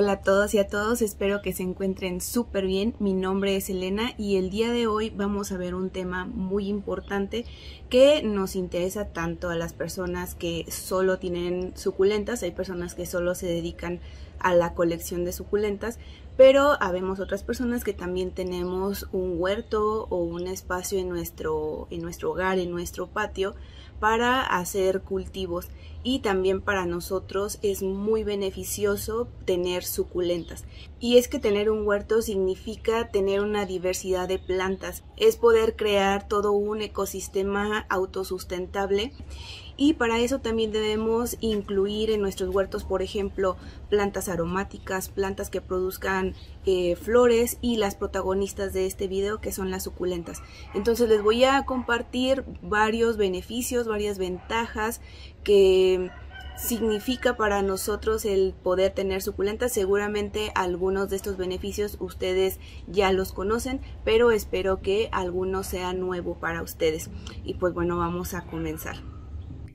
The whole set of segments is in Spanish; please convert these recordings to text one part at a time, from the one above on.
Hola a todos y a todos, espero que se encuentren súper bien. Mi nombre es Elena y el día de hoy vamos a ver un tema muy importante que nos interesa tanto a las personas que solo tienen suculentas, hay personas que solo se dedican a la colección de suculentas, pero habemos otras personas que también tenemos un huerto o un espacio en nuestro, en nuestro hogar, en nuestro patio, para hacer cultivos y también para nosotros es muy beneficioso tener suculentas. Y es que tener un huerto significa tener una diversidad de plantas, es poder crear todo un ecosistema autosustentable y para eso también debemos incluir en nuestros huertos, por ejemplo, plantas aromáticas, plantas que produzcan eh, flores y las protagonistas de este video que son las suculentas. Entonces les voy a compartir varios beneficios, varias ventajas que significa para nosotros el poder tener suculenta. Seguramente algunos de estos beneficios ustedes ya los conocen, pero espero que alguno sea nuevo para ustedes. Y pues bueno, vamos a comenzar.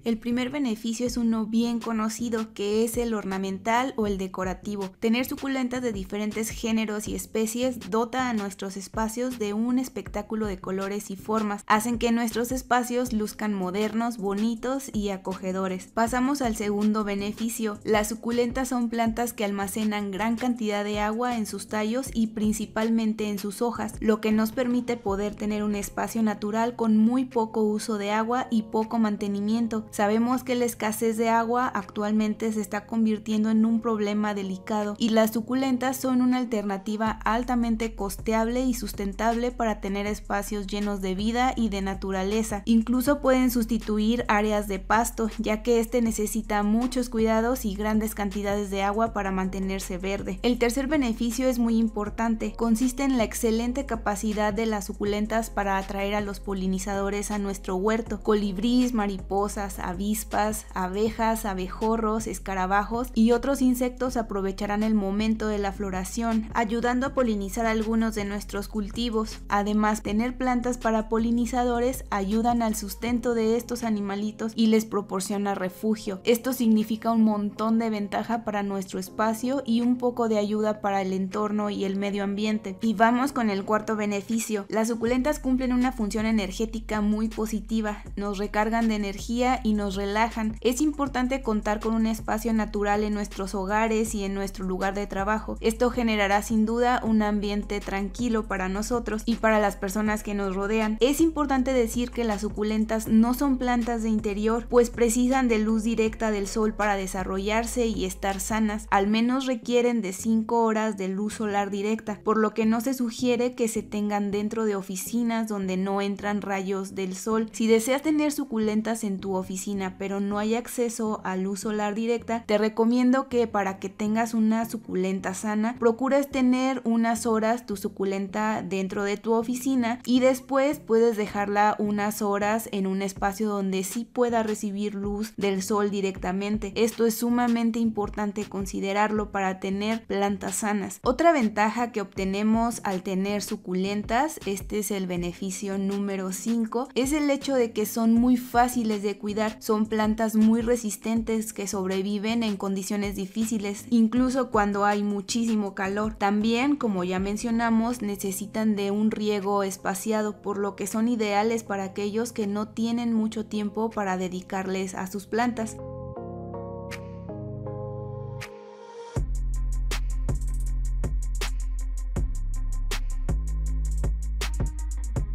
El primer beneficio es uno bien conocido, que es el ornamental o el decorativo. Tener suculentas de diferentes géneros y especies dota a nuestros espacios de un espectáculo de colores y formas, hacen que nuestros espacios luzcan modernos, bonitos y acogedores. Pasamos al segundo beneficio. Las suculentas son plantas que almacenan gran cantidad de agua en sus tallos y principalmente en sus hojas, lo que nos permite poder tener un espacio natural con muy poco uso de agua y poco mantenimiento. Sabemos que la escasez de agua actualmente se está convirtiendo en un problema delicado y las suculentas son una alternativa altamente costeable y sustentable para tener espacios llenos de vida y de naturaleza. Incluso pueden sustituir áreas de pasto, ya que este necesita muchos cuidados y grandes cantidades de agua para mantenerse verde. El tercer beneficio es muy importante, consiste en la excelente capacidad de las suculentas para atraer a los polinizadores a nuestro huerto, colibríes, mariposas, avispas, abejas, abejorros, escarabajos y otros insectos aprovecharán el momento de la floración, ayudando a polinizar algunos de nuestros cultivos. Además, tener plantas para polinizadores ayudan al sustento de estos animalitos y les proporciona refugio. Esto significa un montón de ventaja para nuestro espacio y un poco de ayuda para el entorno y el medio ambiente. Y vamos con el cuarto beneficio. Las suculentas cumplen una función energética muy positiva, nos recargan de energía y nos relajan. Es importante contar con un espacio natural en nuestros hogares y en nuestro lugar de trabajo. Esto generará sin duda un ambiente tranquilo para nosotros y para las personas que nos rodean. Es importante decir que las suculentas no son plantas de interior, pues precisan de luz directa del sol para desarrollarse y estar sanas. Al menos requieren de 5 horas de luz solar directa, por lo que no se sugiere que se tengan dentro de oficinas donde no entran rayos del sol. Si deseas tener suculentas en tu oficina, pero no hay acceso a luz solar directa, te recomiendo que para que tengas una suculenta sana, procures tener unas horas tu suculenta dentro de tu oficina y después puedes dejarla unas horas en un espacio donde sí pueda recibir luz del sol directamente. Esto es sumamente importante considerarlo para tener plantas sanas. Otra ventaja que obtenemos al tener suculentas, este es el beneficio número 5, es el hecho de que son muy fáciles de cuidar son plantas muy resistentes que sobreviven en condiciones difíciles, incluso cuando hay muchísimo calor. También, como ya mencionamos, necesitan de un riego espaciado, por lo que son ideales para aquellos que no tienen mucho tiempo para dedicarles a sus plantas.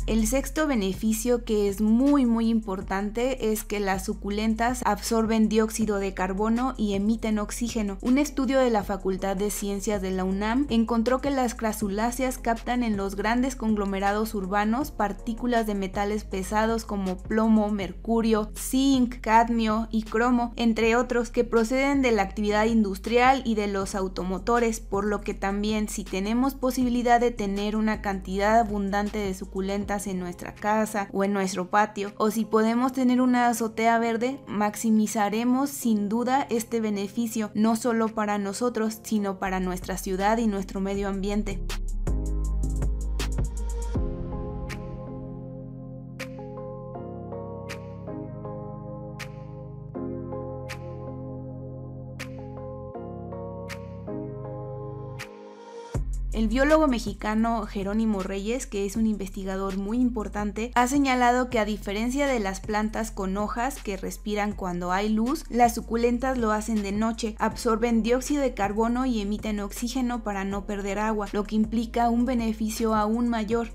El sexto beneficio que es muy muy importante es que las suculentas absorben dióxido de carbono y emiten oxígeno. Un estudio de la Facultad de Ciencias de la UNAM encontró que las crasuláceas captan en los grandes conglomerados urbanos partículas de metales pesados como plomo, mercurio, zinc, cadmio y cromo, entre otros que proceden de la actividad industrial y de los automotores, por lo que también si tenemos posibilidad de tener una cantidad abundante de suculentas en nuestra casa o en nuestro patio, o si podemos tener una azotea verde, maximizaremos sin duda este beneficio no solo para nosotros, sino para nuestra ciudad y nuestro medio ambiente. El biólogo mexicano Jerónimo Reyes, que es un investigador muy importante, ha señalado que a diferencia de las plantas con hojas que respiran cuando hay luz, las suculentas lo hacen de noche, absorben dióxido de carbono y emiten oxígeno para no perder agua, lo que implica un beneficio aún mayor.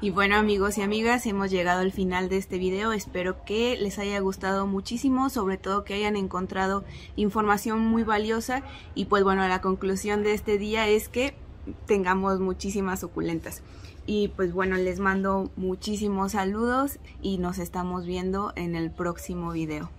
Y bueno amigos y amigas, hemos llegado al final de este video, espero que les haya gustado muchísimo, sobre todo que hayan encontrado información muy valiosa y pues bueno, la conclusión de este día es que tengamos muchísimas suculentas. Y pues bueno, les mando muchísimos saludos y nos estamos viendo en el próximo video.